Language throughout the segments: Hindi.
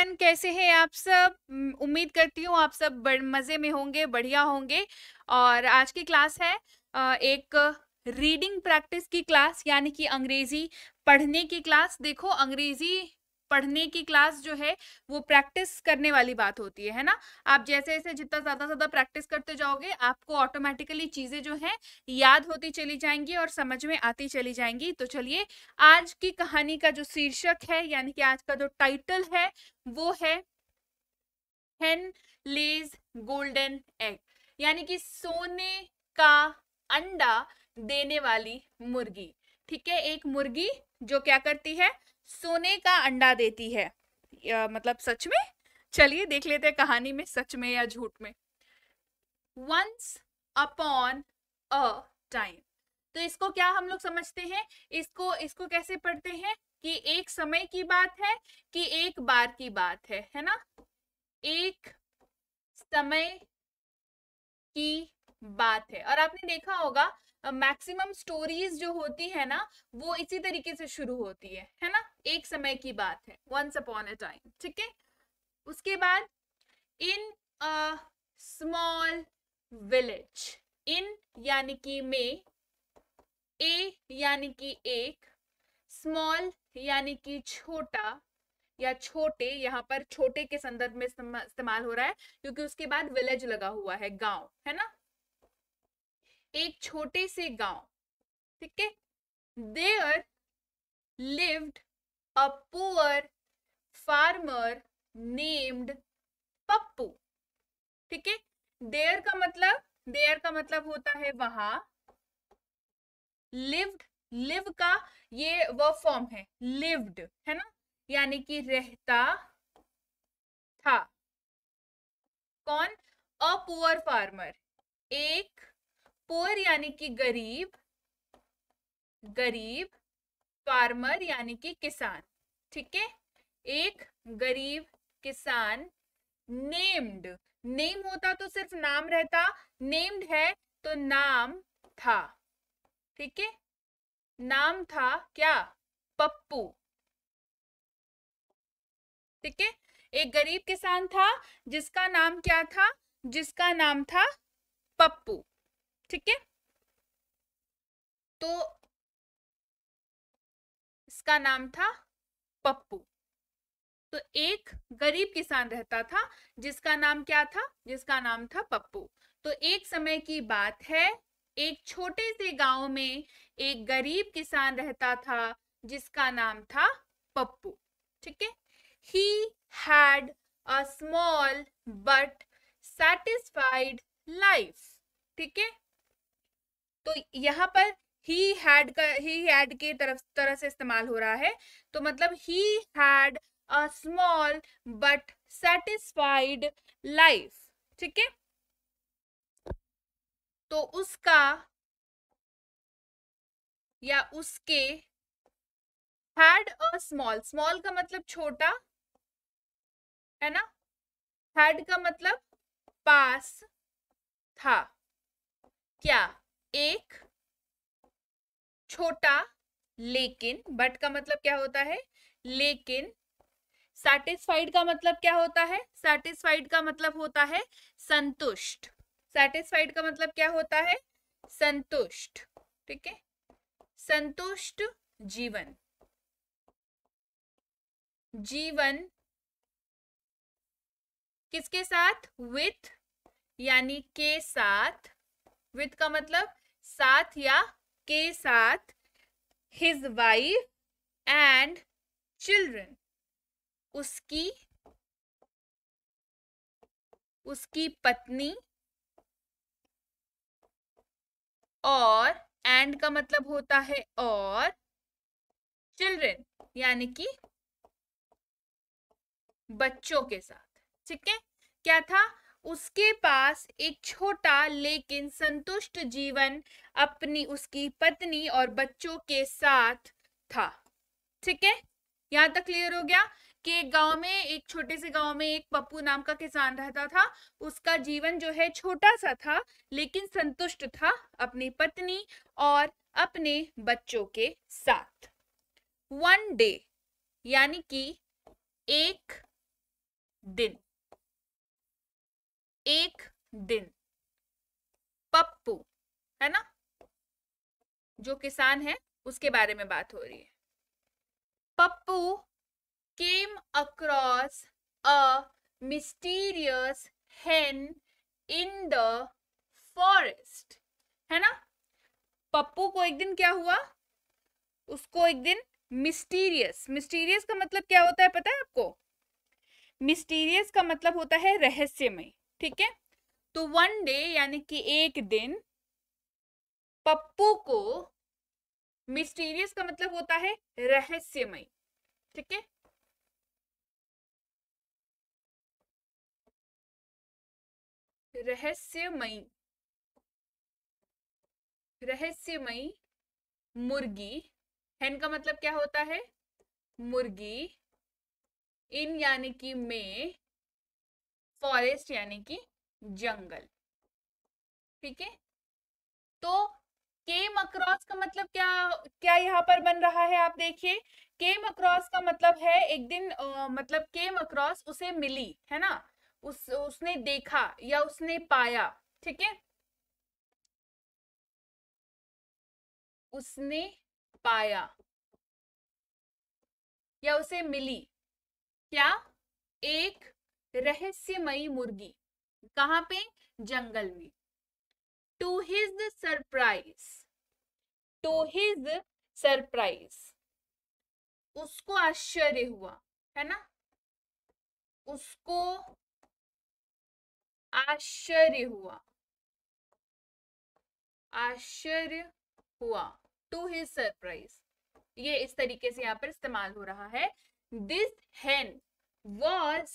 एवरीवन कैसे हैं आप सब उम्मीद करती हूँ आप सब मज़े में होंगे बढ़िया होंगे और आज की क्लास है एक रीडिंग प्रैक्टिस की क्लास यानी कि अंग्रेज़ी पढ़ने की क्लास देखो अंग्रेज़ी पढ़ने की क्लास जो है वो प्रैक्टिस करने वाली बात होती है है ना आप जैसे जैसे जितना ज़्यादा ज़्यादा प्रैक्टिस करते जाओगे आपको ऑटोमेटिकली चीज़ें जो है याद होती चली जाएंगी और समझ में आती चली जाएंगी तो चलिए आज की कहानी का जो शीर्षक है यानी कि आज का जो टाइटल है वो है हेन लेज गोल्डन एग यानी कि सोने का अंडा देने वाली मुर्गी ठीक है एक मुर्गी जो क्या करती है सोने का अंडा देती है या, मतलब सच में चलिए देख लेते हैं कहानी में सच में या झूठ में वंस अपॉन अ टाइम तो इसको क्या हम लोग समझते हैं इसको इसको कैसे पढ़ते हैं कि एक समय की बात है कि एक बार की बात है है ना एक समय की बात है और आपने देखा होगा मैक्सिमम स्टोरीज जो होती है ना वो इसी तरीके से शुरू होती है है ना एक समय की बात है वंस अपॉन अ टाइम ठीक है उसके बाद इन अ स्मॉल विलेज इन यानी कि मे ए यानी कि एक स्मॉल यानी कि छोटा या छोटे यहाँ पर छोटे के संदर्भ में इस्तेमाल हो रहा है क्योंकि उसके बाद विलेज लगा हुआ है गांव है ना एक छोटे से गांव ठीक है there lived a poor farmer named Pappu ठीक है देअर का मतलब देअर का मतलब होता है वहां लिव्ड लिव का ये वह फॉर्म है लिव्ड है ना यानी कि रहता था कौन अ पुअर फार्मर एक पोअर यानी कि गरीब गरीब फार्मर यानी कि किसान ठीक है एक गरीब किसान नेम्ड नेम होता तो सिर्फ नाम रहता नेम्ड है तो नाम था ठीक है नाम था क्या पप्पू ठीक है एक गरीब किसान था जिसका नाम क्या था जिसका नाम था पप्पू ठीक है तो इसका नाम था पप्पू तो एक गरीब किसान रहता था जिसका नाम क्या था जिसका नाम था पप्पू तो एक समय की बात है एक छोटे से गांव में एक गरीब किसान रहता था जिसका नाम था पप्पू ठीक है he had a small but satisfied life ठीक है तो यहाँ पर ही हैड का ही हैड के तरफ तरह से इस्तेमाल हो रहा है तो मतलब he had a small but satisfied life ठीक है तो उसका या उसके हैड अ स्मॉल स्मॉल का मतलब छोटा है ना हैड का मतलब पास था क्या एक छोटा लेकिन बट का मतलब क्या होता है लेकिन सेटिस्फाइड का मतलब क्या होता है सेटिस्फाइड का मतलब होता है संतुष्ट सेटिस्फाइड का मतलब क्या होता है संतुष्ट ठीक है संतुष्ट जीवन जीवन किसके साथ विथ यानी के साथ विथ का मतलब साथ या के साथ हिज वाइफ एंड चिल्ड्रन उसकी उसकी पत्नी और एंड का मतलब होता है और चिल्ड्रन यानी कि बच्चों के साथ ठीक है क्या था उसके पास एक छोटा लेकिन संतुष्ट जीवन अपनी उसकी पत्नी और बच्चों के साथ था ठीक है यहाँ तक क्लियर हो गया कि एक गांव में एक छोटे से गांव में एक पप्पू नाम का किसान रहता था उसका जीवन जो है छोटा सा था लेकिन संतुष्ट था अपनी पत्नी और अपने बच्चों के साथ वन डे यानी कि एक दिन एक दिन पप्पू है ना जो किसान है उसके बारे में बात हो रही है Pappu came across a mysterious hen in the forest है ना पप्पू को एक दिन क्या हुआ उसको एक दिन मिस्टीरियस मिस्टीरियस का मतलब क्या होता है पता है आपको मिस्टीरियस का मतलब होता है रहस्यमय ठीक है तो वन डे यानी कि एक दिन पप्पू को मिस्टीरियस का मतलब होता है रहस्यमय ठीक है रहस्यमयी रहस्यमयी मुर्गी हेन का मतलब क्या होता है मुर्गी इन यानी कि मैं फॉरेस्ट यानी कि जंगल ठीक है तो केम अक्रॉस का मतलब क्या क्या यहाँ पर बन रहा है आप देखिए केम अक्रॉस का मतलब है एक दिन आ, मतलब केम अक्रॉस उसे मिली है ना उस उसने देखा या उसने पाया ठीक है उसने पाया या उसे मिली क्या एक रहस्यमयी मुर्गी कहां पे जंगल में to his surprise to his surprise उसको आश्चर्य हुआ है ना उसको आश्चर्य हुआ आश्चर्य हुआ टू हिज सरप्राइज ये इस तरीके से यहाँ पर इस्तेमाल हो रहा है this hen was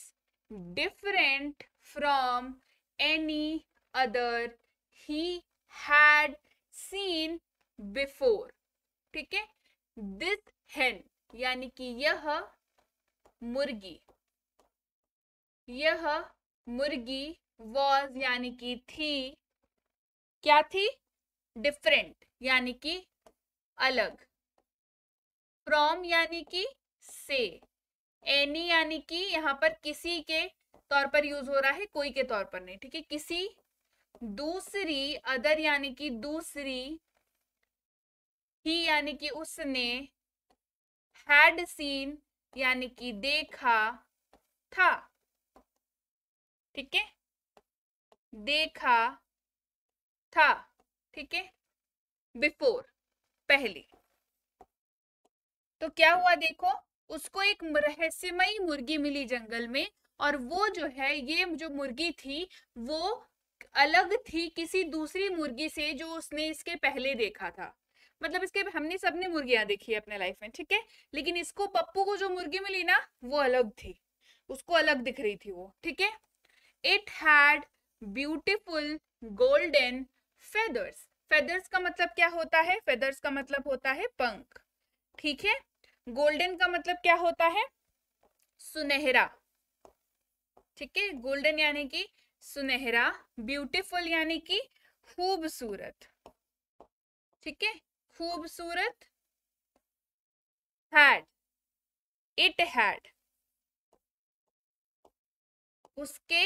different from any other he had seen before ठीक है दिस hen यानी कि यह मुर्गी यह मुर्गी वॉज यानी कि थी क्या थी डिफरेंट यानी कि अलग फ्रॉम यानी कि से एनी यानी कि यहाँ पर किसी के तौर पर यूज हो रहा है कोई के तौर पर नहीं ठीक है किसी दूसरी अदर यानी कि दूसरी ही यानी कि उसने हैड सीन यानी कि देखा था ठीक है देखा था ठीक है बिफोर पहले तो क्या हुआ देखो उसको एक रहस्यमयी मुर्गी मिली जंगल में और वो जो है ये जो मुर्गी थी वो अलग थी किसी दूसरी मुर्गी से जो उसने इसके पहले देखा था मतलब इसके हमने सबने मुर्गियां देखी है अपने लाइफ में ठीक है लेकिन इसको पप्पू को जो मुर्गी मिली ना वो अलग थी उसको अलग दिख रही थी वो ठीक है it had beautiful golden feathers feathers का मतलब क्या होता है फेदर्स का मतलब होता है पंख ठीक है गोल्डन का मतलब क्या होता है सुनहरा ठीक है गोल्डन यानी कि सुनहरा ब्यूटीफुल यानी कि खूबसूरत ठीक है खूबसूरत हैड इट हैड उसके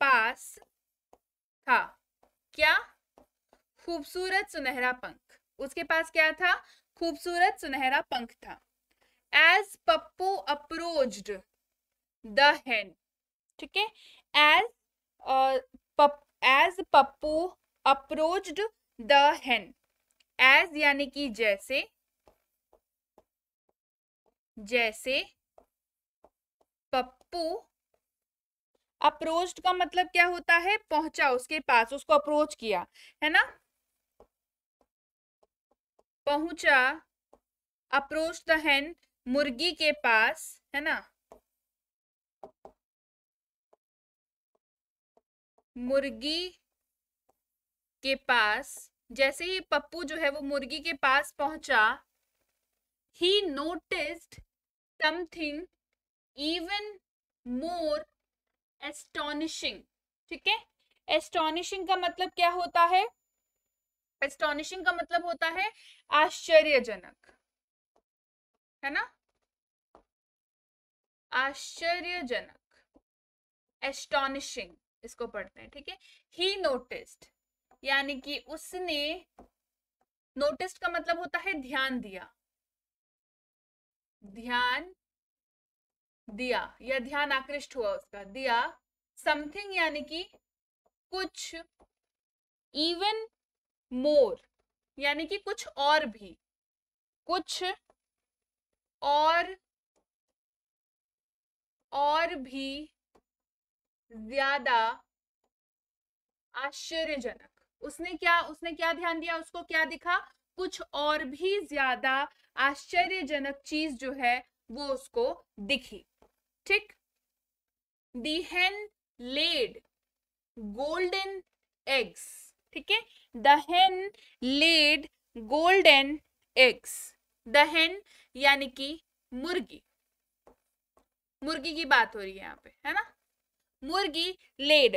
पास था क्या खूबसूरत सुनहरा पंख उसके पास क्या था खूबसूरत सुनहरा पंख था as Pappu approached the hen ठीक है as as Pappu approached the hen as यानी कि जैसे जैसे पप्पू अप्रोच्ड का मतलब क्या होता है पहुंचा उसके पास उसको अप्रोच किया है ना पहुंचा अप्रोच द हेन मुर्गी के पास है ना मुर्गी के पास जैसे ही पप्पू जो है वो मुर्गी के पास पहुंचा he noticed something even more astonishing ठीक है एस्टोनिशिंग का मतलब क्या होता है एस्टोनिशिंग का मतलब होता है आश्चर्यजनक है ना आश्चर्यजनक एस्टोनिशिंग इसको पढ़ते हैं ठीक है ही नोटिस्ड यानी कि उसने नोटिस्ड का मतलब होता है ध्यान दिया ध्यान दिया या ध्यान आकृष्ट हुआ उसका दिया समथिंग यानी कि कुछ इवन मोर यानी कि कुछ और भी कुछ और और भी ज्यादा आश्चर्यजनक उसने क्या उसने क्या ध्यान दिया उसको क्या दिखा कुछ और भी ज्यादा आश्चर्यजनक चीज जो है वो उसको दिखी ठीक दी हेन लेड गोल्डन एग्स ठीक है द हेन लेड गोल्डन एग्स द हेन यानी कि मुर्गी मुर्गी की बात हो रही है यहाँ पे है ना मुर्गी लेड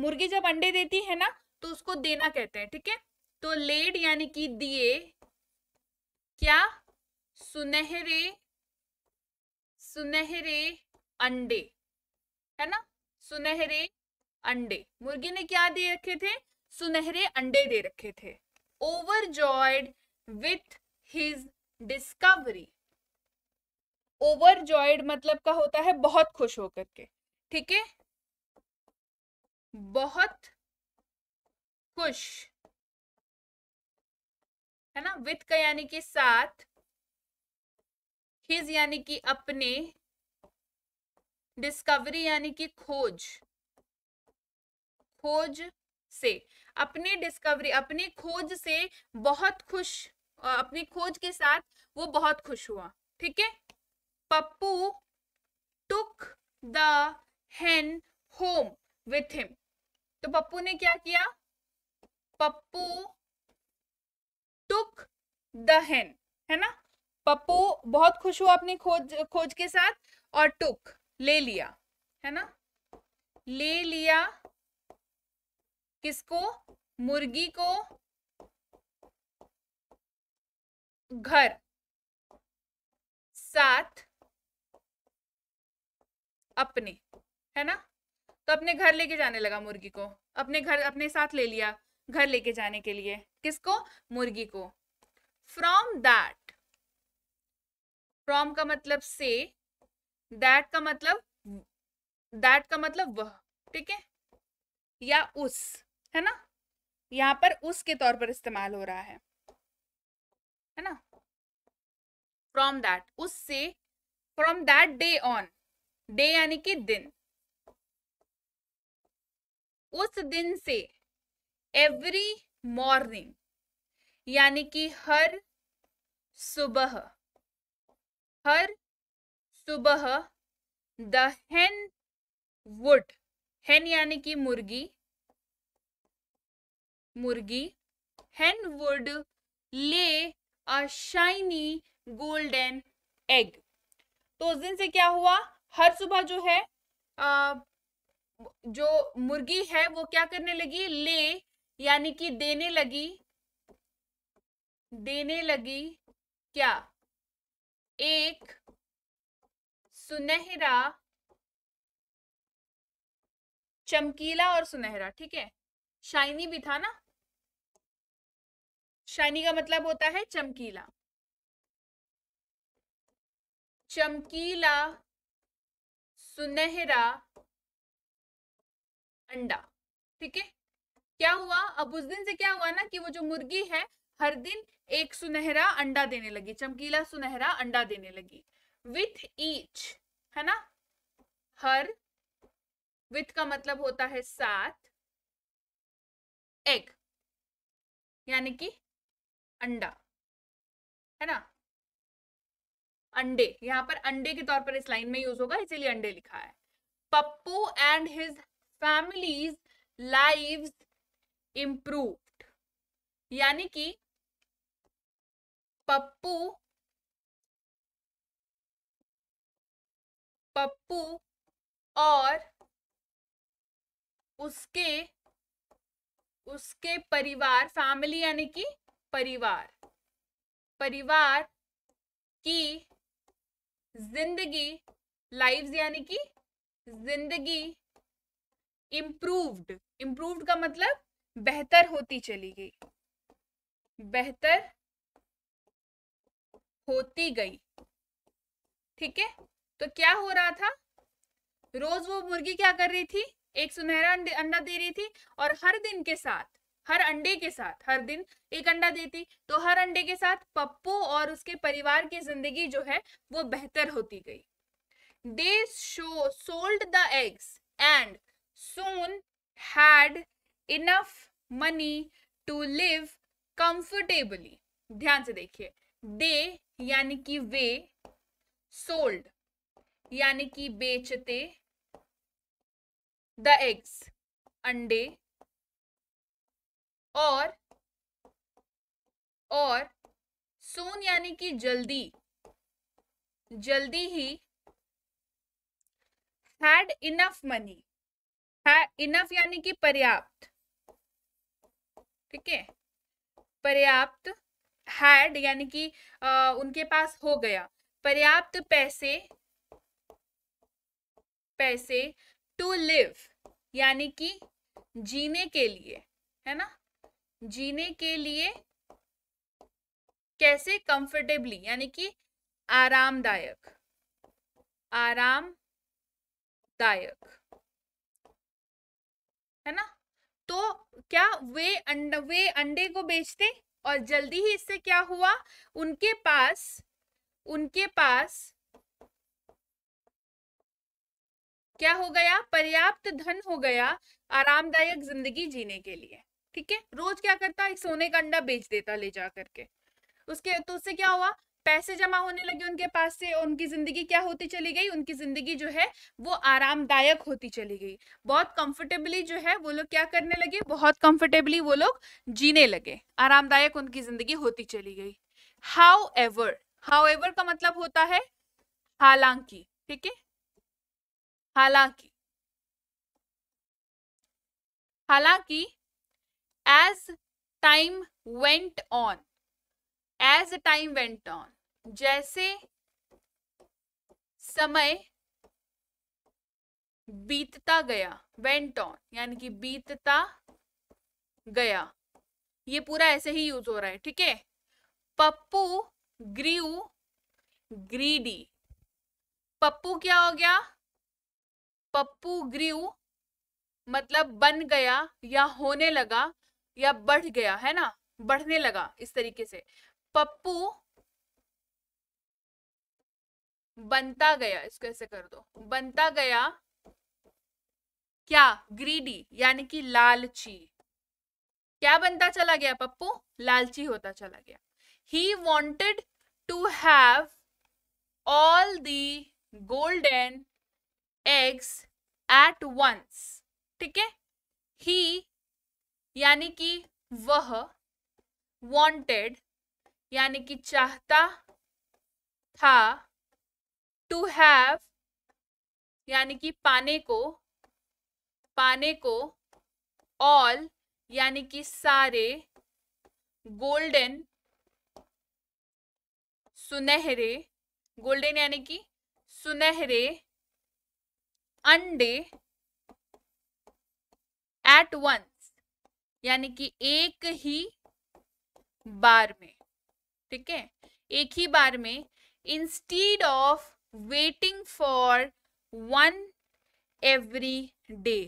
मुर्गी जब अंडे देती है ना तो उसको देना कहते हैं ठीक है ठीके? तो लेड यानी कि दिए क्या सुनहरे सुनहरे अंडे है ना सुनहरे अंडे मुर्गी ने क्या दे रखे थे सुनहरे अंडे दे रखे थे overjoyed with his discovery overjoyed मतलब का होता है बहुत खुश होकर के ठीक है बहुत खुश है ना विथ का यानी कि साथ हिज यानी कि अपने डिस्कवरी यानी कि खोज खोज से अपने डिस्कवरी अपनी खोज से बहुत खुश अपनी खोज के साथ वो बहुत खुश हुआ ठीक है Pappu took the hen home with him. तो पप्पू ने क्या किया पप्पू टुक द हेन है ना पप्पू बहुत खुश हुआ अपनी खोज खोज के साथ और टुक ले लिया है ना ले लिया किसको मुर्गी को घर साथ अपने है ना तो अपने घर लेके जाने लगा मुर्गी को अपने घर अपने साथ ले लिया घर लेके जाने के लिए किसको मुर्गी को फ्रॉम दैट फ्रॉम का मतलब से दैट का मतलब दैट का मतलब वह ठीक है या उस है ना यहाँ पर उस के तौर पर इस्तेमाल हो रहा है है ना फ्रॉम दैट उससे from that day on day यानी कि दिन उस दिन से एवरी मॉर्निंग यानी कि हर सुबह हर सुबह द हेन वुड हेन यानी कि मुर्गी मुर्गी हेन वुड ले अ शाइनी गोल्डन एग तो उस दिन से क्या हुआ हर सुबह जो है आ, जो मुर्गी है वो क्या करने लगी ले यानी कि देने लगी देने लगी क्या एक सुनहरा चमकीला और सुनहरा ठीक है शाइनी भी था ना शाइनी का मतलब होता है चमकीला चमकीला सुनहरा अंडा ठीक है क्या हुआ अब उस दिन से क्या हुआ ना कि वो जो मुर्गी है हर दिन एक सुनहरा अंडा देने लगी चमकीला सुनहरा अंडा देने लगी विथ ईच है ना हर विथ का मतलब होता है साथ एग यानी कि अंडा है ना अंडे यहाँ पर अंडे के तौर पर इस लाइन में यूज होगा इसीलिए अंडे लिखा है Pappu and his families live improved यानी कि पप्पू पप्पू और उसके उसके परिवार फैमिली यानी कि परिवार परिवार की जिंदगी लाइव्स यानी कि जिंदगी इम्प्रूव्ड इम्प्रूव्ड का मतलब बेहतर होती चली गई बेहतर होती गई ठीक है तो क्या हो रहा था रोज वो मुर्गी क्या कर रही थी एक सुनहरा अंडा दे रही थी और हर दिन के साथ हर अंडे के साथ हर दिन एक अंडा देती तो हर अंडे के साथ पप्पू और उसके परिवार की जिंदगी जो है वो बेहतर होती गई they show sold the eggs and soon had enough money to live comfortably ध्यान से देखिए दे यानी कि वे सोल्ड यानी कि बेचते द एग्स अंडे और और सून यानी कि जल्दी जल्दी ही हैड इनफ मनी है इनफ यानी कि पर्याप्त ठीक है पर्याप्त हैड यानी कि उनके पास हो गया पर्याप्त पैसे पैसे टू लिव यानी कि जीने के लिए है ना जीने के लिए कैसे कंफर्टेबली यानी कि आरामदायक आरामदायक है ना तो क्या वे अंड वे अंडे को बेचते और जल्दी ही इससे क्या हुआ उनके पास उनके पास क्या हो गया पर्याप्त धन हो गया आरामदायक जिंदगी जीने के लिए ठीक है रोज क्या करता एक सोने का अंडा बेच देता ले जा करके उसके तो उससे क्या हुआ पैसे जमा होने लगे उनके पास से उनकी ज़िंदगी क्या होती चली गई उनकी ज़िंदगी जो है वो आरामदायक होती चली गई बहुत कंफर्टेबली जो है वो लोग क्या करने लगे बहुत कंफर्टेबली वो लोग जीने लगे आरामदायक उनकी ज़िंदगी होती चली गई हाउ एवर हाउ एवर का मतलब होता है हालांकि ठीक है हालांकि हालांकि as time went on as time went on जैसे समय बीतता गया वेंट ऑन यानी कि बीतता गया ये पूरा ऐसे ही यूज हो रहा है ठीक है पप्पू ग्रीव ग्रीडी पप्पू क्या हो गया पप्पू ग्रीव मतलब बन गया या होने लगा या बढ़ गया है ना बढ़ने लगा इस तरीके से पप्पू बनता गया इसको ऐसे कर दो बनता गया क्या ग्रीडी यानी कि लालची क्या बनता चला गया पप्पू लालची होता चला गया he wanted to have all the golden eggs at once ठीक है ही यानी कि वह वॉन्टेड यानी कि चाहता था टू हैव यानी कि पाने को पाने को ऑल यानी कि सारे गोल्डन सुनहरे गोल्डन यानी कि सुनहरे अंडे एट वंस यानी कि एक ही बार में ठीक है एक ही बार में instead of waiting for one every day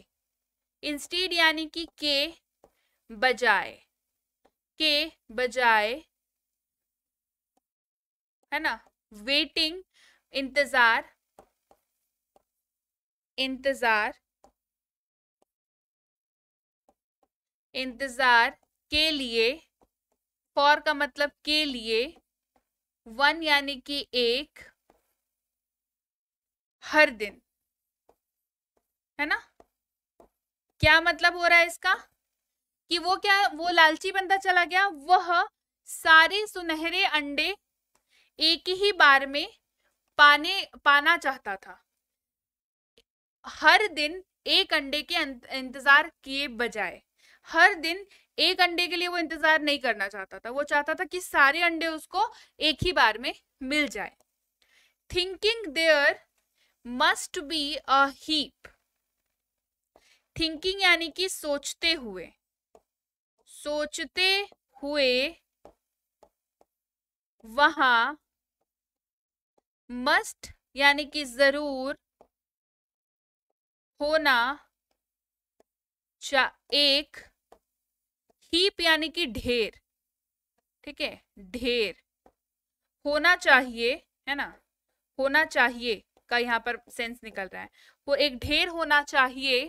instead यानी कि के बजाय के बजाय है ना वेटिंग इंतजार इंतजार इंतज़ार के लिए फॉर का मतलब के लिए वन यानी कि एक हर दिन है ना क्या मतलब हो रहा है इसका कि वो क्या वो लालची बंदा चला गया वह सारे सुनहरे अंडे एक ही बार में पाने पाना चाहता था हर दिन एक अंडे के इंतजार किए बजाय हर दिन एक अंडे के लिए वो इंतजार नहीं करना चाहता था वो चाहता था कि सारे अंडे उसको एक ही बार में मिल जाए thinking there must be a heap thinking यानी कि सोचते हुए सोचते हुए वहां मस्ट यानी कि जरूर होना चा, एक हीप यानी कि ढेर ठीक है ढेर होना चाहिए है ना होना चाहिए का यहाँ पर सेंस निकल रहा है वो एक ढेर होना चाहिए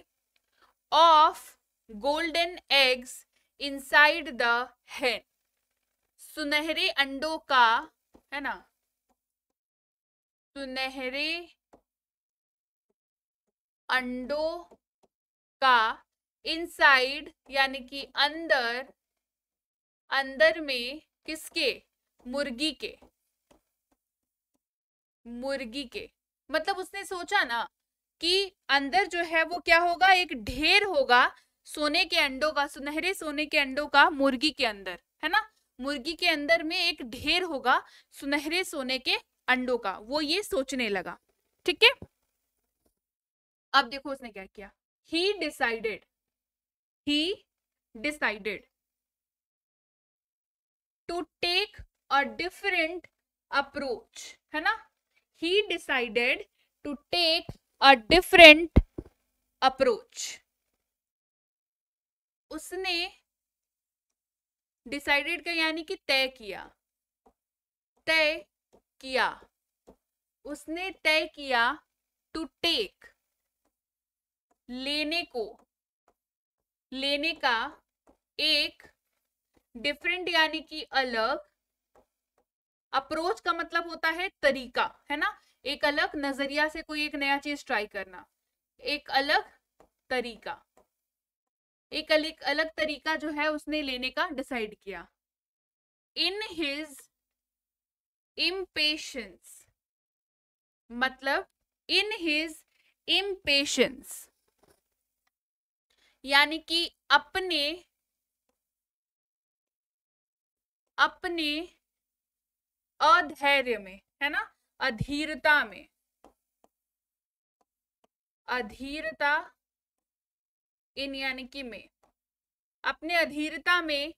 of golden eggs inside the hen सुनहरे अंडों का है ना सुनहरे अंडों का इनसाइड यानी कि अंदर अंदर में किसके मुर्गी के मुर्गी के मतलब उसने सोचा ना कि अंदर जो है वो क्या होगा एक ढेर होगा सोने के अंडों का सुनहरे सोने के अंडों का मुर्गी के अंदर है ना मुर्गी के अंदर में एक ढेर होगा सुनहरे सोने के अंडों का वो ये सोचने लगा ठीक है अब देखो उसने क्या किया he decided he decided to take a different approach hai na he decided to take a different approach usne decided ka yani ki tay kiya tay kiya usne tay kiya to take lene ko लेने का एक डिफरेंट यानी कि अलग अप्रोच का मतलब होता है तरीका है ना एक अलग नजरिया से कोई एक नया चीज ट्राई करना एक अलग तरीका एक अलग अलग तरीका जो है उसने लेने का डिसाइड किया इन हिज इम्पेशंस मतलब इन हिज इम्पेशंस यानी कि अपने अपने अधैर्य में है ना अधीरता में अधीरता इन यानी कि में अपने अधीरता में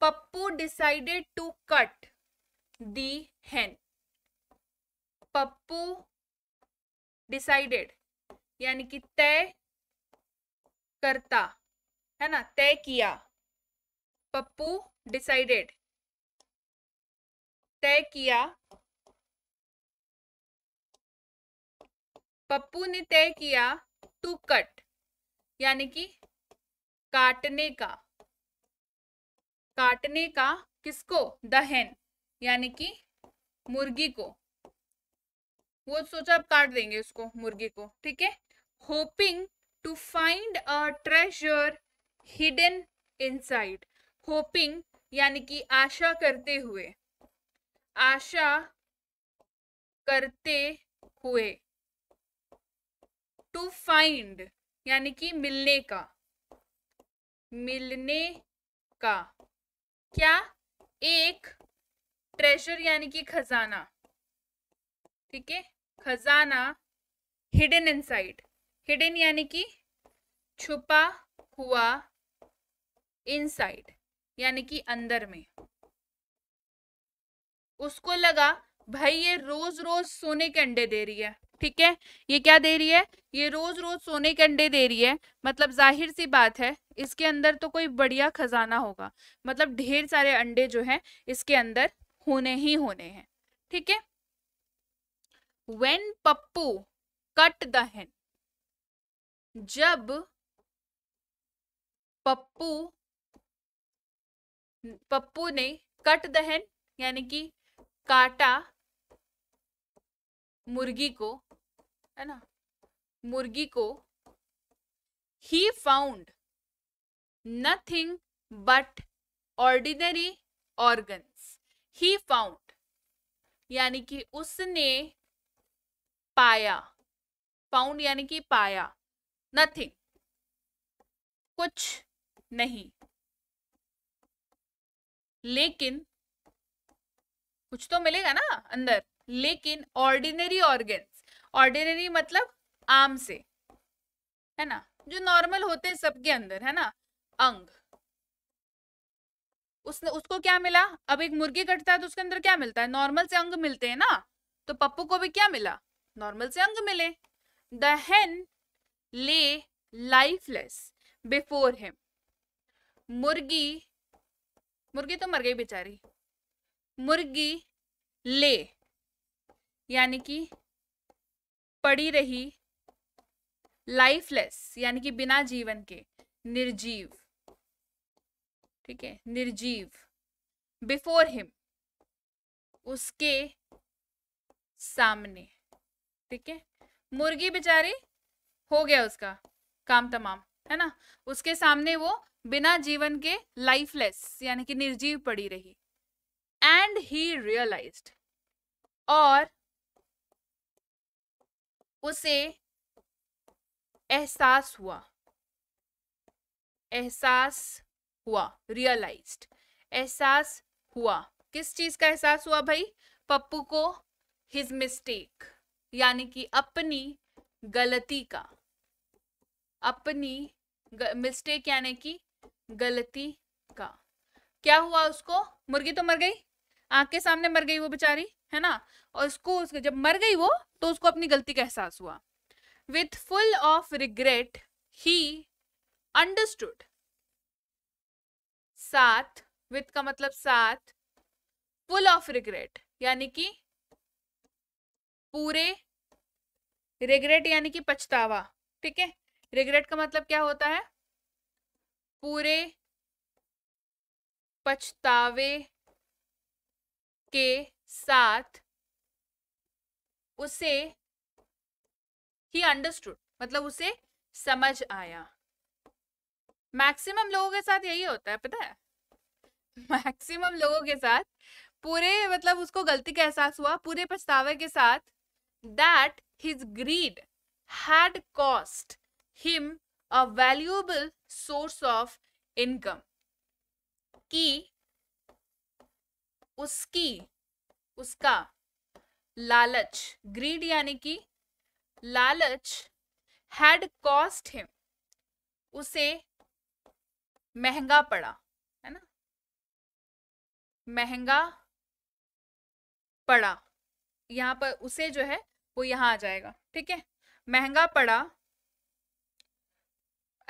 Pappu decided to cut the hen Pappu decided यानी कि तय करता है ना तय किया पप्पू डिसाइडेड तय किया पप्पू ने तय किया टू कट यानी कि काटने का काटने का किसको दहन यानी कि मुर्गी को वो सोचा अब काट देंगे उसको मुर्गी को ठीक है hoping to find a treasure hidden inside hoping यानी कि आशा करते हुए आशा करते हुए टू फाइंड यानी कि मिलने का मिलने का क्या एक ट्रेजर यानी कि खजाना ठीक है खजाना हिडन इनसाइड हिडन यानी कि छुपा हुआ इनसाइड यानी कि अंदर में उसको लगा भाई ये रोज रोज सोने के अंडे दे रही है ठीक है ये क्या दे रही है ये रोज रोज सोने के अंडे दे रही है मतलब जाहिर सी बात है इसके अंदर तो कोई बढ़िया खजाना होगा मतलब ढेर सारे अंडे जो हैं इसके अंदर होने ही होने हैं ठीक है वेन पप्पू कट द हेन जब पप्पू पप्पू ने कट दहन यानी कि काटा मुर्गी को है ना मुर्गी को he found nothing but ordinary organs he found यानी कि उसने पाया फाउंड यानी कि पाया नथिंग कुछ नहीं लेकिन कुछ तो मिलेगा ना अंदर लेकिन ऑर्डिनरी ऑर्गेन्स ऑर्डिनरी मतलब आम से है ना जो नॉर्मल होते हैं सबके अंदर है ना अंग उसने उसको क्या मिला अब एक मुर्गी कटता है तो उसके अंदर क्या मिलता है नॉर्मल से अंग मिलते हैं ना तो पप्पू को भी क्या मिला नॉर्मल से अंग मिले द हेन ले लाइफलेस बिफोर हिम मुर्गी मुर्गी तो मर गई बेचारी मुर्गी ले यानी कि पड़ी रही लाइफलेस यानी कि बिना जीवन के निर्जीव ठीक है निर्जीव बिफोर हिम उसके सामने ठीक है मुर्गी बेचारी हो गया उसका काम तमाम है ना उसके सामने वो बिना जीवन के लाइफलेस यानी कि निर्जीव पड़ी रही एंड ही रियलाइज और उसे एहसास हुआ एहसास हुआ रियलाइज एहसास हुआ किस चीज का एहसास हुआ भाई पप्पू को हिज मिस्टेक यानी कि अपनी गलती का अपनी मिस्टेक यानी कि गलती का क्या हुआ उसको मुर्गी तो मर गई आंख के सामने मर गई वो बेचारी है ना और उसको उसके जब मर गई वो तो उसको अपनी गलती का एहसास हुआ with full of regret he understood साथ विथ का मतलब साथ फुल ऑफ रिग्रेट यानी कि पूरे रिग्रेट यानी कि पछतावा ठीक है रिग्रेट का मतलब क्या होता है पूरे पछतावे के साथ उसे ही अंडरस्टूड मतलब उसे समझ आया मैक्सिमम लोगों के साथ यही होता है पता है मैक्सिमम लोगों के साथ पूरे मतलब उसको गलती का एहसास हुआ पूरे पछतावे के साथ that his greed had cost him a valuable source of income कि उसकी उसका लालच ग्रीड यानी कि लालच हैड कॉस्ट हिम उसे महंगा पड़ा है ना महंगा पड़ा यहाँ पर उसे जो है वो यहां आ जाएगा ठीक है महंगा पड़ा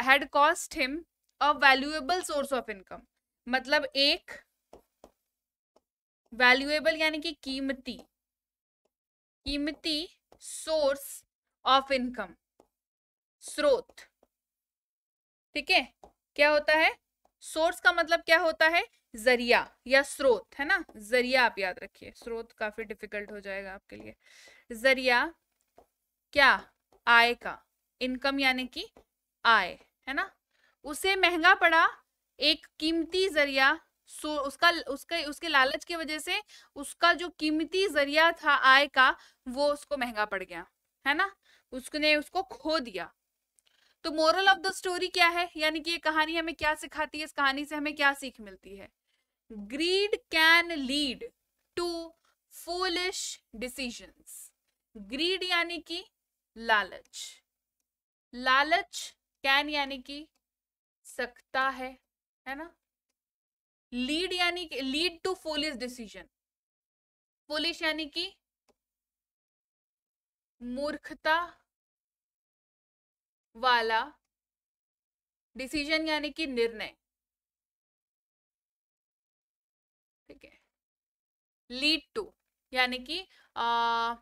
had cost him a valuable source of income मतलब एक वैल्यूएबल यानी कि कीमती कीमती सोर्स ऑफ इनकम स्रोत ठीक है क्या होता है सोर्स का मतलब क्या होता है जरिया या स्रोत है ना जरिया आप याद रखिए स्रोत काफी डिफिकल्ट हो जाएगा आपके लिए जरिया क्या आय का इनकम यानी कि आय है ना उसे महंगा पड़ा एक कीमती जरिया सो उसका उसके उसके लालच की वजह से उसका जो कीमती जरिया था आय का वो उसको महंगा पड़ गया है ना उसने उसको खो दिया तो मोरल ऑफ द स्टोरी क्या है यानी कि ये कहानी हमें क्या सिखाती है इस कहानी से हमें क्या सीख मिलती है greed can lead to foolish decisions greed यानी कि लालच लालच कैन यानी कि सकता है है ना लीड यानी कि lead to foolish decision foolish यानी कि मूर्खता वाला डिसीजन यानी कि निर्णय ठीक है लीड टू यानी कि आ,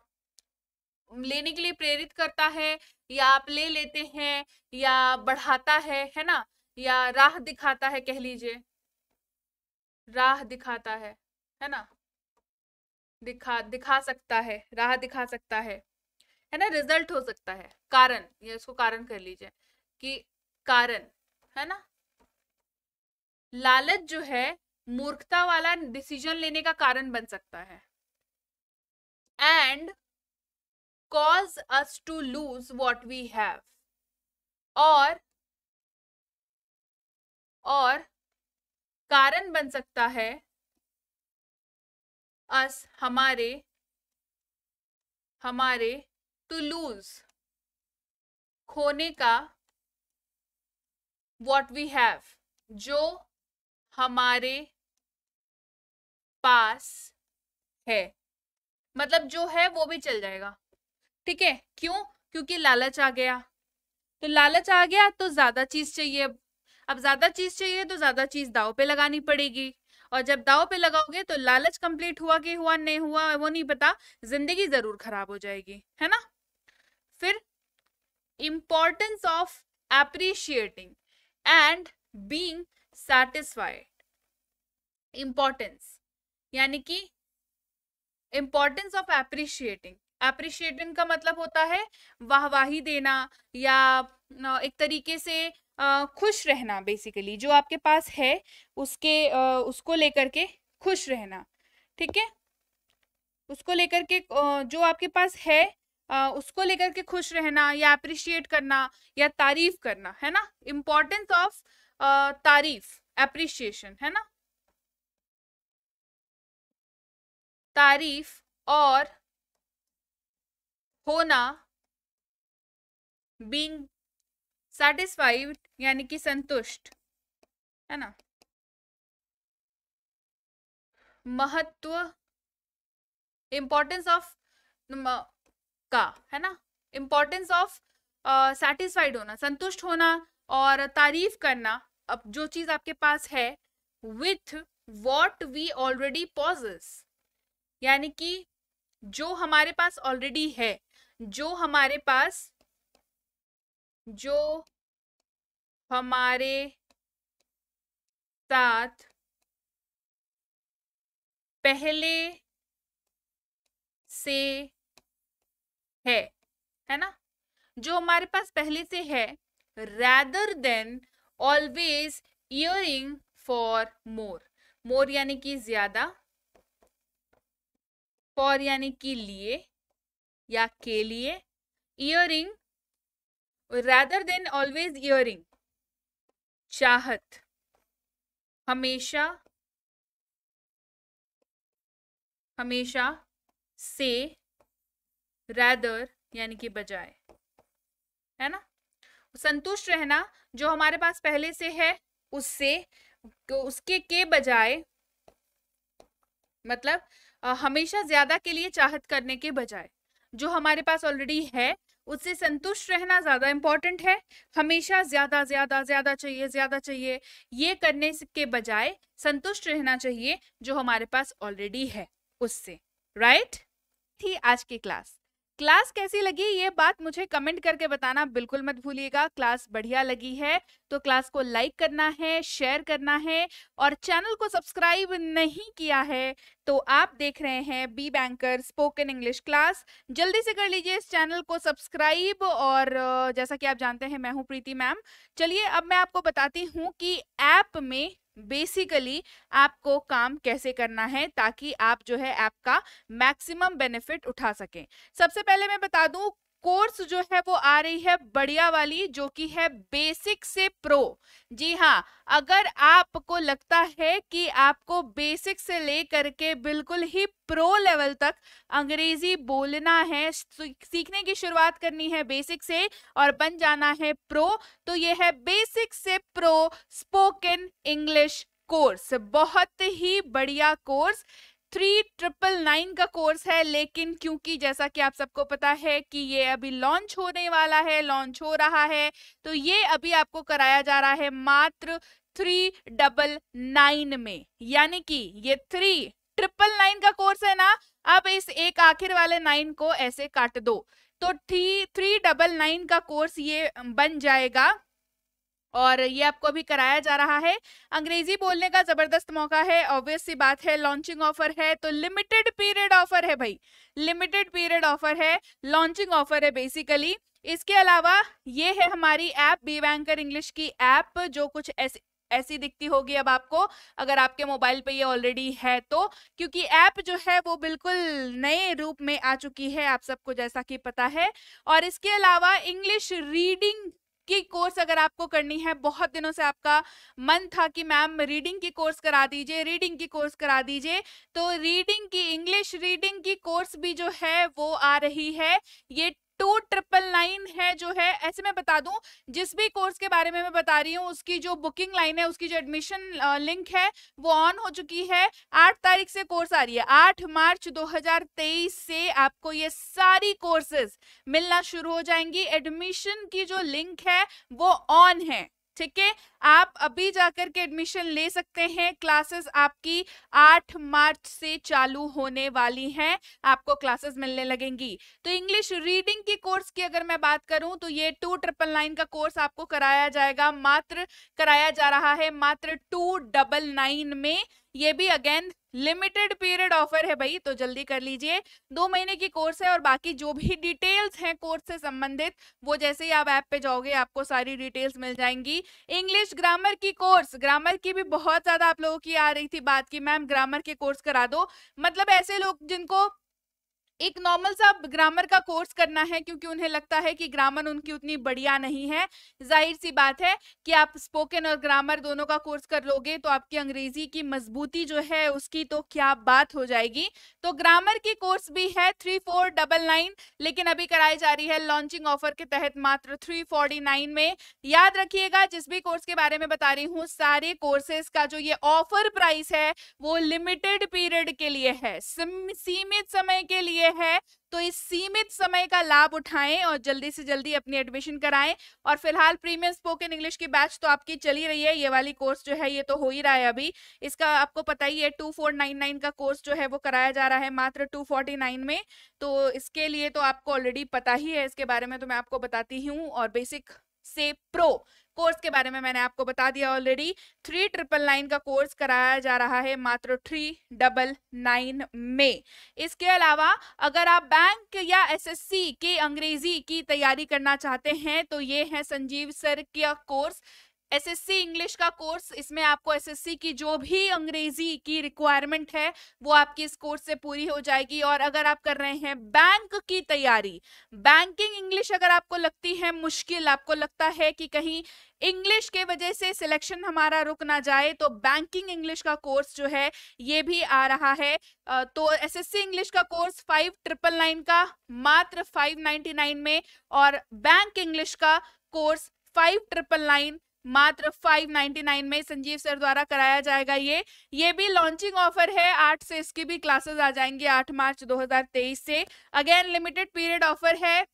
लेने के लिए प्रेरित करता है या आप ले लेते हैं या बढ़ाता है है ना या राह दिखाता है कह लीजिए राह दिखाता है है ना दिखा दिखा सकता है राह दिखा सकता है है ना रिजल्ट हो सकता है कारण या इसको कारण कर लीजिए कि कारण है ना लालच जो है मूर्खता वाला डिसीजन लेने का कारण बन सकता है and cause us to lose what we have और और कारण बन सकता है अस हमारे हमारे टू लूज खोने का वॉट वी हैव जो हमारे पास है मतलब जो है वो भी चल जाएगा ठीक है क्यों क्योंकि लालच आ गया तो लालच आ गया तो ज्यादा चीज चाहिए अब ज्यादा चीज चाहिए तो ज्यादा चीज दाव पे लगानी पड़ेगी और जब दाव पे लगाओगे तो लालच कंप्लीट हुआ कि हुआ नहीं हुआ वो नहीं पता जिंदगी जरूर खराब हो जाएगी है ना फिर importance of appreciating and being satisfied importance यानी कि इम्पोर्टेंस ऑफ एप्रिशिएटिंग एप्रिशिएशन का मतलब होता है वाहवाही देना या एक तरीके से खुश रहना बेसिकली जो आपके पास है उसके उसको लेकर के खुश रहना ठीक है उसको लेकर के जो आपके पास है उसको लेकर के खुश रहना या अप्रिशिएट करना या तारीफ करना है ना इम्पोर्टेंस ऑफ तारीफ अप्रिशिएशन है ना तारीफ और होना बींग सेटिस्फाइड यानी कि संतुष्ट है ना महत्व इम्पोर्टेंस ऑफ का है ना इम्पोर्टेंस ऑफ सेटिस्फाइड होना संतुष्ट होना और तारीफ करना अब जो चीज आपके पास है with what we already possess यानी कि जो हमारे पास ऑलरेडी है जो हमारे पास जो हमारे साथ पहले से है है ना जो हमारे पास पहले से है rather than always yearning for more more यानी कि ज्यादा फॉर यानी कि लिए या के लिए yearning rather than always yearning चाहत हमेशा हमेशा से रैदर यानी कि बजाय है ना संतुष्ट रहना जो हमारे पास पहले से है उससे तो उसके के बजाय मतलब हमेशा ज्यादा के लिए चाहत करने के बजाय जो हमारे पास ऑलरेडी है उससे संतुष्ट रहना ज़्यादा इम्पॉर्टेंट है हमेशा ज़्यादा ज़्यादा ज़्यादा चाहिए ज़्यादा चाहिए ये करने के बजाय संतुष्ट रहना चाहिए जो हमारे पास ऑलरेडी है उससे राइट right? थी आज की क्लास क्लास कैसी लगी ये बात मुझे कमेंट करके बताना बिल्कुल मत भूलिएगा क्लास बढ़िया लगी है तो क्लास को लाइक करना है शेयर करना है और चैनल को सब्सक्राइब नहीं किया है तो आप देख रहे हैं B Banker spoken English class जल्दी से कर लीजिए इस चैनल को सब्सक्राइब और जैसा कि आप जानते हैं मैं हूँ प्रीति मैम चलिए अब मैं आपको बताती हूँ कि ऐप में बेसिकली आपको काम कैसे करना है ताकि आप जो है ऐप का मैक्सिमम बेनिफिट उठा सकें सबसे पहले मैं बता दूं कोर्स जो है वो आ रही है बढ़िया वाली जो कि है बेसिक से प्रो जी हाँ अगर आपको लगता है कि आपको बेसिक से ले करके बिल्कुल ही प्रो लेवल तक अंग्रेजी बोलना है सीखने की शुरुआत करनी है बेसिक से और बन जाना है प्रो तो ये है बेसिक से प्रो स्पोकन इंग्लिश कोर्स बहुत ही बढ़िया कोर्स थ्री ट्रिपल नाइन का कोर्स है लेकिन क्योंकि जैसा कि आप सबको पता है कि ये अभी लॉन्च होने वाला है लॉन्च हो रहा है तो ये अभी आपको कराया जा रहा है मात्र थ्री डबल नाइन में यानी कि ये थ्री ट्रिपल नाइन का कोर्स है ना अब इस एक आखिर वाले नाइन को ऐसे काट दो तो थ्री थ्री डबल नाइन का कोर्स ये बन जाएगा और ये आपको अभी कराया जा रहा है अंग्रेजी बोलने का जबरदस्त मौका है ऑब्वियस सी बात है लॉन्चिंग ऑफर है तो लिमिटेड पीरियड ऑफर है भाई लिमिटेड पीरियड ऑफर है लॉन्चिंग ऑफर है बेसिकली इसके अलावा ये है हमारी ऐप बी बैंकर इंग्लिश की ऐप जो कुछ ऐसी ऐसी दिखती होगी अब आपको अगर आपके मोबाइल पे ये ऑलरेडी है तो क्योंकि ऐप जो है वो बिल्कुल नए रूप में आ चुकी है आप सबको जैसा कि पता है और इसके अलावा इंग्लिश रीडिंग की कोर्स अगर आपको करनी है बहुत दिनों से आपका मन था कि मैम रीडिंग की कोर्स करा दीजिए रीडिंग की कोर्स करा दीजिए तो रीडिंग की इंग्लिश रीडिंग की कोर्स भी जो है वो आ रही है ये टू ट्रिपल नाइन है जो है ऐसे मैं बता दूं जिस भी कोर्स के बारे में मैं बता रही हूँ उसकी जो बुकिंग लाइन है उसकी जो एडमिशन लिंक है वो ऑन हो चुकी है आठ तारीख से कोर्स आ रही है आठ मार्च 2023 से आपको ये सारी कोर्सेज मिलना शुरू हो जाएंगी एडमिशन की जो लिंक है वो ऑन है ठीक है आप अभी जाकर के एडमिशन ले सकते हैं क्लासेस आपकी 8 मार्च से चालू होने वाली हैं आपको क्लासेस मिलने लगेंगी तो इंग्लिश रीडिंग की कोर्स की अगर मैं बात करूं तो ये टू ट्रिपल नाइन का कोर्स आपको कराया जाएगा मात्र कराया जा रहा है मात्र टू डबल नाइन में ये भी अगेन लिमिटेड पीरियड ऑफर है भाई तो जल्दी कर लीजिए दो महीने की कोर्स है और बाकी जो भी डिटेल्स हैं कोर्स से संबंधित वो जैसे ही आप ऐप पे जाओगे आपको सारी डिटेल्स मिल जाएंगी इंग्लिश ग्रामर की कोर्स ग्रामर की भी बहुत ज़्यादा आप लोगों की आ रही थी बात की मैम ग्रामर के कोर्स करा दो मतलब ऐसे लोग जिनको एक नॉर्मल सा ग्रामर का कोर्स करना है क्योंकि उन्हें लगता है कि ग्रामर उनकी उतनी बढ़िया नहीं है जाहिर सी बात है कि आप स्पोकन और ग्रामर दोनों का कोर्स कर लोगे तो आपकी अंग्रेजी की मजबूती जो है उसकी तो क्या बात हो जाएगी तो ग्रामर की कोर्स भी है थ्री फोर डबल नाइन लेकिन अभी कराई जा रही है लॉन्चिंग ऑफर के तहत मात्र थ्री फोर्टी नाइन में याद रखिएगा जिस भी कोर्स के बारे में बता रही हूँ सारे कोर्सेज का जो ये ऑफर प्राइस है वो लिमिटेड पीरियड के लिए है सीमित समय के लिए लिए है तो इस सीमित समय का लाभ उठाएं और जल्दी से जल्दी अपनी एडमिशन कराएं और फिलहाल प्रीमियम स्पोकन इंग्लिश की बैच तो आपकी चली रही है ये वाली कोर्स जो है ये तो हो ही रहा है अभी इसका आपको पता ही है टू फोर नाइन नाइन का कोर्स जो है वो कराया जा रहा है मात्र टू फोर्टी नाइन में तो इसके लिए तो आपको ऑलरेडी पता ही है इसके बारे में तो मैं आपको बताती हूँ और बेसिक से प्रो कोर्स के बारे में मैंने आपको बता दिया ऑलरेडी थ्री ट्रिपल नाइन का कोर्स कराया जा रहा है मात्र थ्री डबल नाइन में इसके अलावा अगर आप बैंक या एसएससी के अंग्रेजी की तैयारी करना चाहते हैं तो ये है संजीव सर का कोर्स एसएससी इंग्लिश का कोर्स इसमें आपको एसएससी की जो भी अंग्रेजी की रिक्वायरमेंट है वो आपकी इस कोर्स से पूरी हो जाएगी और अगर आप कर रहे हैं बैंक की तैयारी बैंकिंग इंग्लिश अगर आपको लगती है मुश्किल आपको लगता है कि कहीं इंग्लिश के वजह से सिलेक्शन हमारा रुक ना जाए तो बैंकिंग इंग्लिश का कोर्स जो है ये भी आ रहा है तो एसएससी इंग्लिश का कोर्स फाइव ट्रिपल नाइन का मात्र फाइव नाइन्टी नाइन में और बैंक इंग्लिश का कोर्स फाइव ट्रिपल नाइन मात्र 599 में संजीव सर द्वारा कराया जाएगा ये ये भी लॉन्चिंग ऑफर है आठ से इसकी भी क्लासेस आ जाएंगी आठ मार्च 2023 से अगेन लिमिटेड पीरियड ऑफर है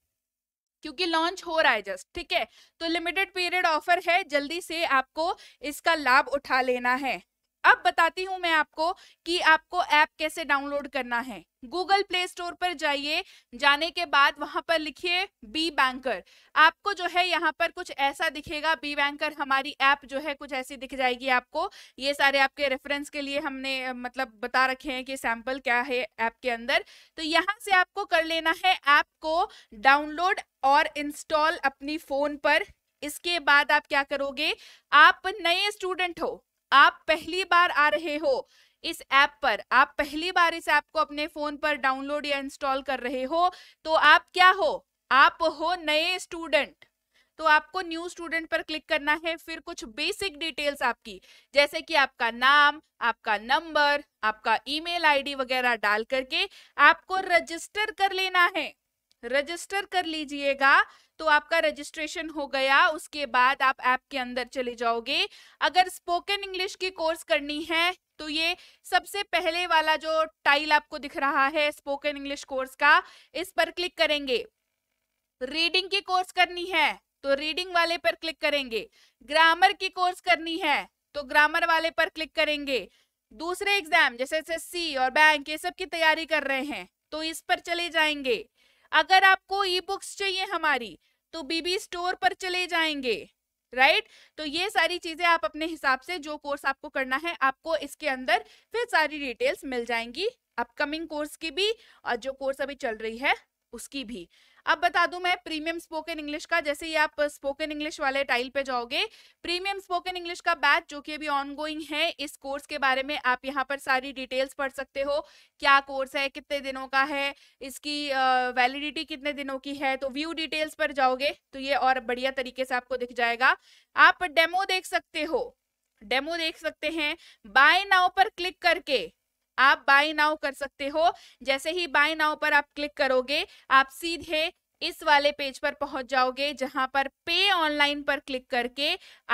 क्योंकि लॉन्च हो रहा है जस्ट ठीक है तो लिमिटेड पीरियड ऑफर है जल्दी से आपको इसका लाभ उठा लेना है अब बताती हूं मैं आपको कि आपको ऐप कैसे डाउनलोड करना है गूगल प्ले स्टोर पर जाइए जाने के बाद वहां पर लिखिए बी बैंकर आपको जो है यहाँ पर कुछ ऐसा दिखेगा बी बैंकर हमारी ऐप जो है कुछ ऐसी दिख जाएगी आपको ये सारे आपके रेफरेंस के लिए हमने मतलब बता रखे हैं कि सैंपल क्या है ऐप के अंदर तो यहाँ से आपको कर लेना है ऐप को डाउनलोड और इंस्टॉल अपनी फोन पर इसके बाद आप क्या करोगे आप नए स्टूडेंट हो आप पहली बार आ रहे हो इस ऐप पर आप पहली बार इस ऐप को अपने फोन पर डाउनलोड या इंस्टॉल कर रहे हो तो आप क्या हो आप हो नए स्टूडेंट तो आपको न्यू स्टूडेंट पर क्लिक करना है फिर कुछ बेसिक डिटेल्स आपकी जैसे कि आपका नाम आपका नंबर आपका ईमेल आईडी वगैरह डाल करके आपको रजिस्टर कर लेना है रजिस्टर कर लीजिएगा तो आपका रजिस्ट्रेशन हो गया उसके बाद आप ऐप के अंदर चले जाओगे अगर स्पोकन इंग्लिश की कोर्स करनी है तो ये सबसे पहले वाला जो टाइल आपको दिख रहा है स्पोकन इंग्लिश कोर्स का इस पर क्लिक करेंगे रीडिंग की कोर्स करनी है तो रीडिंग वाले पर क्लिक करेंगे ग्रामर की कोर्स करनी है तो ग्रामर वाले पर क्लिक करेंगे दूसरे एग्जाम जैसे एस और बैंक ये सब की तैयारी कर रहे हैं तो इस पर चले जाएंगे अगर आपको ई बुक्स चाहिए हमारी तो बीबी स्टोर पर चले जाएंगे राइट तो ये सारी चीजें आप अपने हिसाब से जो कोर्स आपको करना है आपको इसके अंदर फिर सारी डिटेल्स मिल जाएंगी अपकमिंग कोर्स की भी और जो कोर्स अभी चल रही है उसकी भी अब बता दूं मैं प्रीमियम स्पोकन इंग्लिश का जैसे ही आप स्पोकन इंग्लिश वाले टाइल पे जाओगे प्रीमियम स्पोकन इंग्लिश का बैच जो कि अभी ऑनगोइंग है इस कोर्स के बारे में आप यहाँ पर सारी डिटेल्स पढ़ सकते हो क्या कोर्स है कितने दिनों का है इसकी वैलिडिटी कितने दिनों की है तो व्यू डिटेल्स पर जाओगे तो ये और बढ़िया तरीके से आपको दिख जाएगा आप डेमो देख सकते हो डेमो देख सकते हैं बाय नाउ पर क्लिक करके आप बाय नाउ कर सकते हो जैसे ही बाय नाउ पर आप क्लिक करोगे आप सीधे इस वाले पेज पर पहुंच जाओगे जहां पर पे ऑनलाइन पर क्लिक करके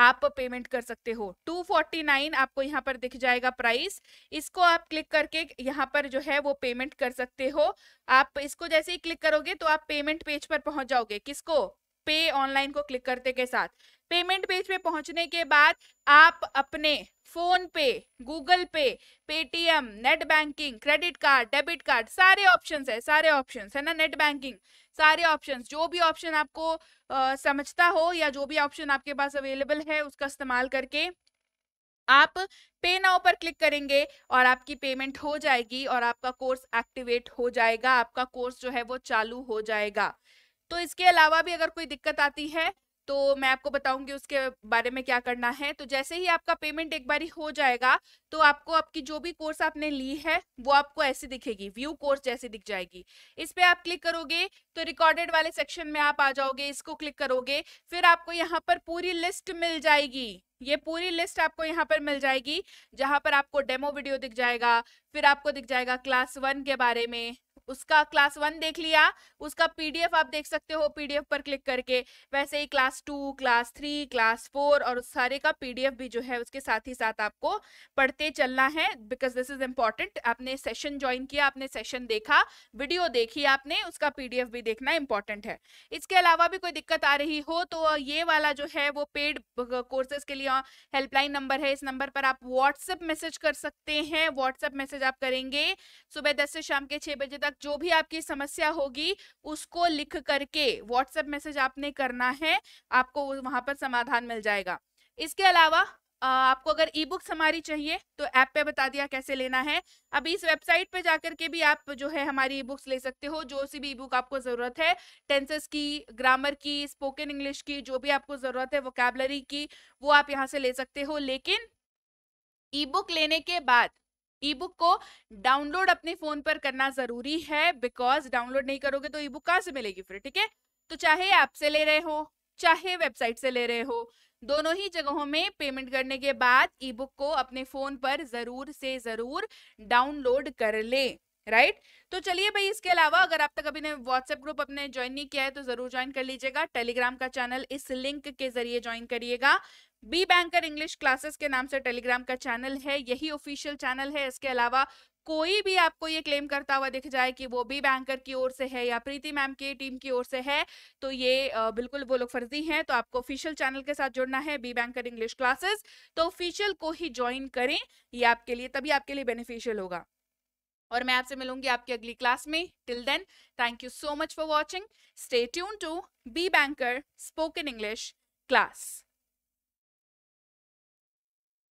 आप पेमेंट कर सकते हो 249 आपको यहां पर दिख जाएगा प्राइस इसको आप क्लिक करके यहां पर जो है वो पेमेंट कर सकते हो आप इसको जैसे ही क्लिक करोगे तो आप पेमेंट पेज पर पहुंच जाओगे किसको पे ऑनलाइन को क्लिक करते के साथ पेमेंट पेज पे पहुंचने के बाद आप अपने phone PhonePe Google Pay Paytm net banking credit card debit card सारे ऑप्शन है सारे ऑप्शन है ना नेट बैंकिंग सारे ऑप्शंस जो भी ऑप्शन आपको आ, समझता हो या जो भी ऑप्शन आपके पास अवेलेबल है उसका इस्तेमाल करके आप पे नाउ पर क्लिक करेंगे और आपकी पेमेंट हो जाएगी और आपका कोर्स एक्टिवेट हो जाएगा आपका कोर्स जो है वो चालू हो जाएगा तो इसके अलावा भी अगर कोई दिक्कत आती है तो मैं आपको बताऊंगी उसके बारे में क्या करना है तो जैसे ही आपका पेमेंट एक बारी हो जाएगा तो आपको आपकी जो भी कोर्स आपने ली है वो आपको ऐसी दिखेगी व्यू कोर्स जैसी दिख जाएगी इस पर आप क्लिक करोगे तो रिकॉर्डेड वाले सेक्शन में आप आ जाओगे इसको क्लिक करोगे फिर आपको यहाँ पर पूरी लिस्ट मिल जाएगी ये पूरी लिस्ट आपको यहाँ पर मिल जाएगी जहाँ पर आपको डेमो वीडियो दिख जाएगा फिर आपको दिख जाएगा क्लास वन के बारे में उसका क्लास वन देख लिया उसका पीडीएफ आप देख सकते हो पीडीएफ पर क्लिक करके वैसे ही class two class three class four और उस सारे का पीडीएफ भी जो है उसके साथ ही साथ आपको पढ़ते चलना है बिकॉज दिस इज इम्पॉर्टेंट आपने सेशन ज्वाइन किया आपने सेशन देखा वीडियो देखी आपने उसका पीडीएफ भी देखना इंपॉर्टेंट है इसके अलावा भी कोई दिक्कत आ रही हो तो ये वाला जो है वो पेड कोर्सेज के लिए हेल्पलाइन नंबर है इस नंबर पर आप व्हाट्सएप मैसेज कर सकते हैं व्हाट्सएप मैसेज आप करेंगे सुबह दस से शाम के छह बजे तक जो भी आपकी समस्या होगी उसको लिख करके व्हाट्सएप मैसेज आपने करना है आपको वहां पर समाधान मिल जाएगा इसके अलावा आपको अगर ई बुक्स हमारी चाहिए तो ऐप पे बता दिया कैसे लेना है अभी इस वेबसाइट पे जाकर के भी आप जो है हमारी ई बुक्स ले सकते हो जो सी भी ई बुक आपको ज़रूरत है टेंसेस की ग्रामर की स्पोकन इंग्लिश की जो भी आपको ज़रूरत है वोकेबलरी की वो आप यहाँ से ले सकते हो लेकिन ई बुक लेने के बाद ई बुक को डाउनलोड अपने फोन पर करना जरूरी है बिकॉज डाउनलोड नहीं करोगे तो ई बुक कहाँ से मिलेगी फिर ठीक है तो चाहे ऐप से ले रहे हो चाहे वेबसाइट से ले रहे हो दोनों ही जगहों में पेमेंट करने के बाद ई बुक को अपने फोन पर जरूर से जरूर डाउनलोड कर ले राइट right? तो चलिए भाई इसके अलावा अगर आप तक अभी ने व्हाट्सएप ग्रुप अपने ज्वाइन नहीं किया है तो जरूर ज्वाइन कर लीजिएगा टेलीग्राम का चैनल इस लिंक के जरिए ज्वाइन करिएगा बी बैंकर इंग्लिश क्लासेस के नाम से टेलीग्राम का चैनल है यही ऑफिशियल चैनल है इसके अलावा कोई भी आपको ये क्लेम करता हुआ दिख जाए कि वो बी बैंकर की ओर से है या प्रीति मैम की टीम की ओर से है तो ये बिल्कुल वो लोग फर्जी हैं तो आपको ऑफिशियल चैनल के साथ जुड़ना है बी बैंकर इंग्लिश क्लासेस तो ऑफिशियल को ही ज्वाइन करें ये आपके लिए तभी आपके लिए बेनिफिशियल होगा और मैं आपसे मिलूंगी आपकी अगली क्लास में till then thank you so much for watching stay tune to B Banker spoken English class